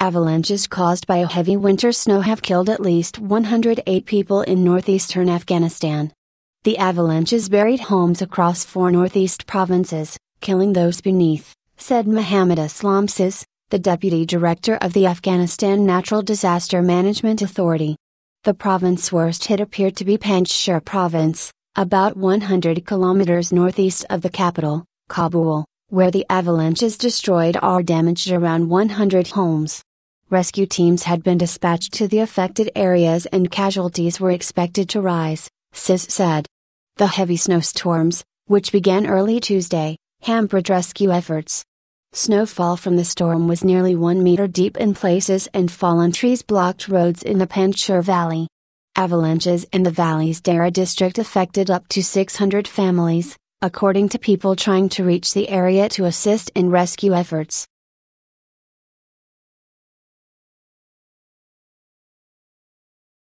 Avalanches caused by a heavy winter snow have killed at least 108 people in northeastern Afghanistan. The avalanches buried homes across four northeast provinces, killing those beneath, said Mohammad Aslamsis, the deputy director of the Afghanistan Natural Disaster Management Authority. The province worst hit appeared to be Panjshir province, about 100 kilometers northeast of the capital, Kabul, where the avalanches destroyed or damaged around 100 homes rescue teams had been dispatched to the affected areas and casualties were expected to rise, Sis said. The heavy snowstorms, which began early Tuesday, hampered rescue efforts. Snowfall from the storm was nearly one meter deep in places, and fallen trees blocked roads in the Panjshir Valley. Avalanches in the valley's Dara district affected up to 600 families, according to people trying to reach the area to assist in rescue efforts.